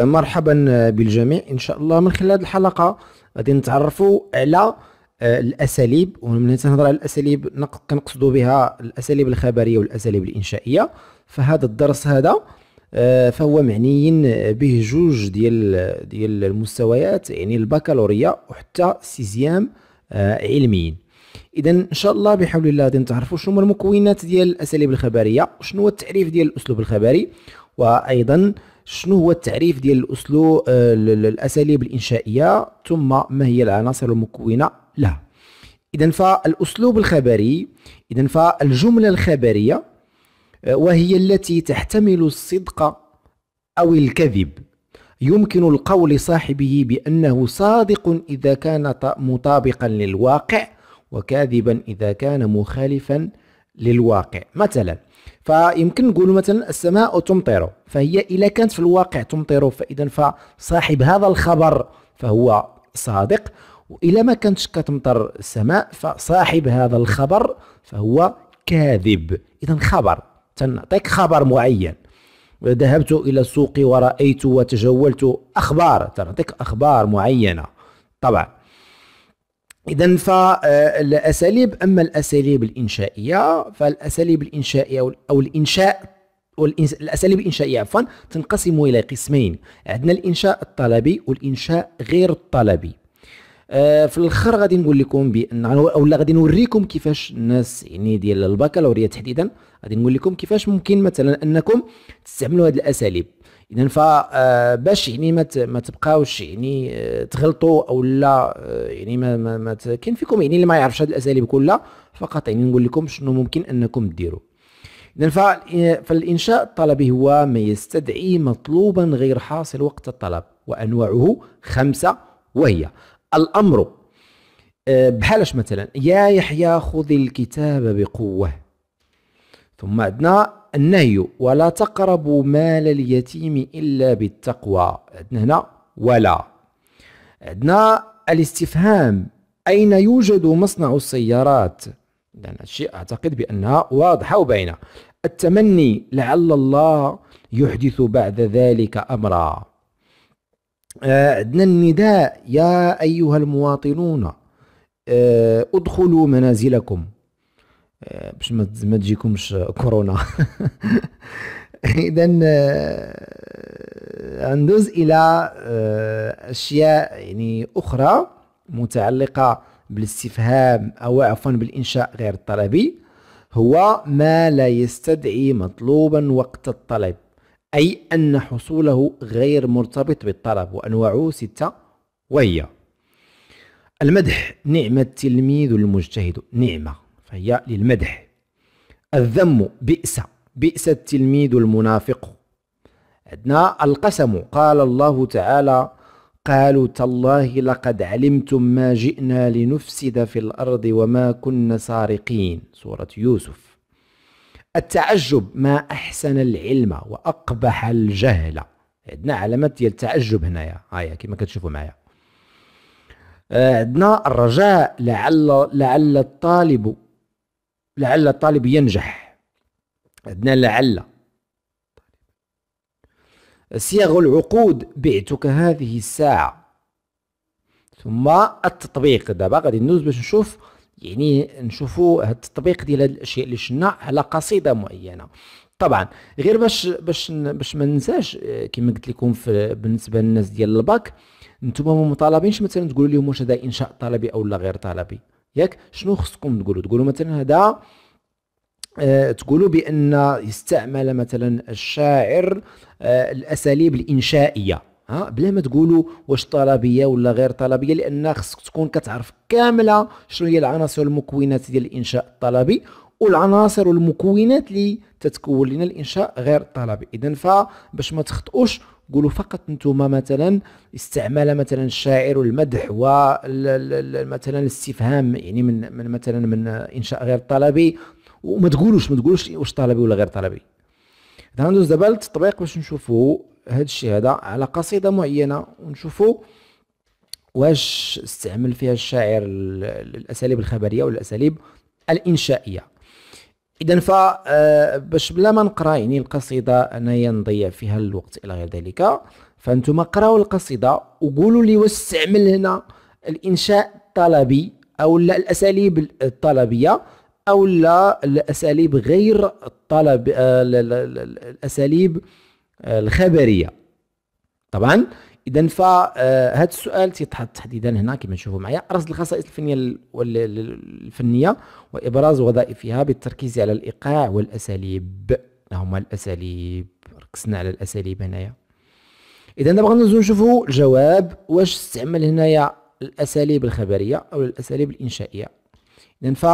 مرحبا بالجميع ان شاء الله من خلال هذه الحلقه غادي نتعرفوا على آه، الاساليب ومن تنهضر على الاساليب كنقصدوا بها الاساليب الخبريه والاساليب الانشائيه فهذا الدرس هذا آه، فهو معنيين به جوج ديال ديال المستويات يعني البكالوريا وحتى سيزيام آه، علميين اذا ان شاء الله بحول الله غادي نتعرفوا شنو هما المكونات ديال الاساليب الخبريه وشنو هو التعريف ديال الاسلوب الخبري وايضا شنو هو التعريف ديال الاسلوب آه، الاساليب الانشائيه ثم ما هي العناصر المكونه لها اذا فالاسلوب الخبري اذا فالجمله الخبريه آه، وهي التي تحتمل الصدق او الكذب يمكن القول لصاحبه بانه صادق اذا كان مطابقا للواقع وكاذبا اذا كان مخالفا للواقع مثلا فيمكن نقول مثلا السماء تمطر فهي إذا كانت في الواقع تمطر فإذا فصاحب هذا الخبر فهو صادق وإلا ما كانتش كتمطر السماء فصاحب هذا الخبر فهو كاذب إذا خبر تنعطيك خبر معين ذهبت إلى السوق ورأيت وتجولت أخبار تنعطيك أخبار معينة طبعا اذا فالاساليب آه، اما الاساليب الانشائيه فالاساليب الانشائيه او الانشاء الاساليب الانشائيه عفوا تنقسم الى قسمين عندنا الانشاء الطلبي والانشاء غير الطلبي آه، في الاخر غادي نقول لكم بان اولا غادي نوريكم كيفاش الناس يعني ديال الباكالوريا تحديدا غادي نقول لكم كيفاش ممكن مثلا انكم تستعملوا هذه الاساليب يعني اذا آه، فباش يعني ما ما تبقاوش يعني آه، تغلطوا او لا آه، يعني ما ما, ما كاين فيكم يعني اللي ما يعرفش هذه الاساليب كلها فقط يعني نقول لكم شنو ممكن انكم ديروا اذا فالانشاء الطلبي هو ما يستدعي مطلوبا غير حاصل وقت الطلب وانواعه خمسه وهي الامر بحالش مثلا يا يحيى خذ الكتاب بقوه ثم عندنا النهي ولا تقربوا مال اليتيم إلا بالتقوى عندنا هنا ولا عندنا الاستفهام أين يوجد مصنع السيارات لان الشيء أعتقد بأنها واضحة وباينة التمني لعل الله يحدث بعد ذلك أمرا عندنا النداء يا أيها المواطنون آه، ادخلوا منازلكم باش ما تجيكمش كورونا اذا آه، ندوز الى آه، اشياء يعني اخرى متعلقه بالاستفهام او عفوا بالانشاء غير الطلبي هو ما لا يستدعي مطلوبا وقت الطلب اي ان حصوله غير مرتبط بالطلب وانواعه سته وهي المدح نعمه التلميذ المجتهد نعمه فهي للمدح الذم بئس بئس التلميذ المنافق عندنا القسم قال الله تعالى قالوا تالله لقد علمتم ما جئنا لنفسد في الأرض وما كنا سارقين سورة يوسف التعجب ما أحسن العلم وأقبح الجهل عندنا علامات ديال التعجب هنايا هايا كما كتشوفوا معايا آه، عندنا الرجاء لعل لعل الطالب لعل الطالب ينجح عندنا لعل صياغ العقود بعتك هذه الساعة ثم التطبيق دابا غادي ندوز باش نشوف يعني نشوفوا هاد التطبيق ديال هاد الاشياء اللي شنا على قصيده معينه طبعا غير باش باش باش ما ننساش آه، كما قلت لكم بالنسبه للناس ديال الباك نتوما مطالبينش مثلا تقولوا لهم واش هذا انشاء طلبي او لا غير طلبي ياك شنو خصكم تقولوا تقولوا مثلا هذا أه تقولوا بان يستعمل مثلا الشاعر أه الاساليب الانشائيه ها بلا ما تقولوا واش طلبيه ولا غير طلبيه لان خصك تكون كتعرف كامله شنو هي العناصر والمكونات ديال الانشاء الطلبي والعناصر والمكونات اللي تتكون لنا الانشاء غير الطلبي اذا فباش ما تخطئوش قولوا فقط انتم مثلا استعمال مثلا الشاعر والمدح و مثلا الاستفهام يعني من من مثلا من انشاء غير طلبي وما تقولوش ما تقولوش واش طلبي ولا غير طلبي غندوز دابا للتطبيق باش نشوفوا هذا الشيء هذا على قصيده معينه ونشوفوا واش استعمل فيها الشاعر الاساليب الخبريه والاساليب الانشائيه اذا ف آه، باش بلا ما نقرا يعني القصيده انايا نضيع فيها الوقت الى غير ذلك فانتم قراو القصيده وقولوا لي واستعمل هنا الانشاء الطلبي او لا الاساليب الطلبيه او لا الاساليب غير الطلب آه، الاساليب آه، الخبريه طبعا اذا فهذا آه، السؤال تيتحط تحديدا هنا كما نشوفوا معايا رصد الخصائص الفنيه الفنيه وابراز وظائفها بالتركيز على الايقاع والاساليب هما الاساليب ركزنا على الاساليب هنايا اذا دابا غنزو نشوفوا الجواب واش استعمل هنايا الاساليب الخبريه او الاساليب الانشائيه اذا ف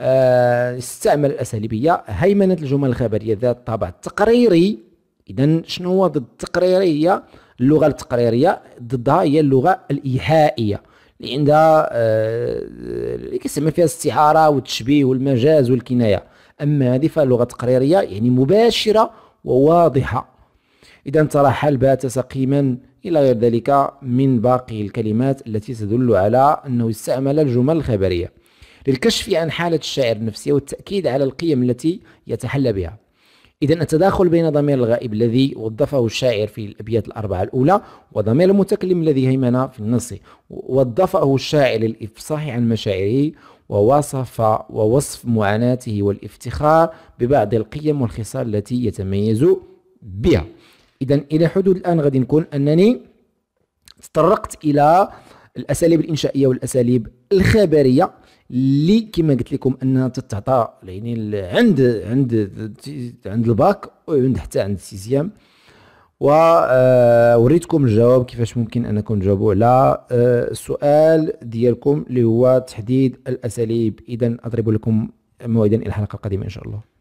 آه، استعمل الاساليب هي هيمنه الجمل الخبريه ذات طابع تقريري اذا شنو هو ضد التقريريه اللغه التقريريه ضدها هي اللغه الايحائيه اللي عندها آه اللي كيستعمل فيها الاستعاره والتشبيه والمجاز والكنايه اما هذه فاللغه التقريريه يعني مباشره وواضحه اذا ترحل بات سقيما الى غير ذلك من باقي الكلمات التي تدل على انه استعمل الجمل الخبريه للكشف عن حاله الشاعر النفسيه والتاكيد على القيم التي يتحلى بها إذا التداخل بين ضمير الغائب الذي وظفه الشاعر في الأبيات الأربعة الأولى وضمير المتكلم الذي هيمن في النص وظفه الشاعر للإفصاح عن مشاعره ووصف ووصف معاناته والافتخار ببعض القيم والخصال التي يتميز بها إذا إلى حدود الآن غادي نكون أنني تطرقت إلى الأساليب الإنشائية والأساليب الخبرية اللي كما قلت لكم انها تتعطى يعني عند عند عند الباك وعند حتى عند السيزيام ووريتكم آه، الجواب كيفاش ممكن انكم تجاوبوا على آه، السؤال ديالكم اللي هو تحديد الاساليب اذا اضرب لكم موعدا الى الحلقه القادمه ان شاء الله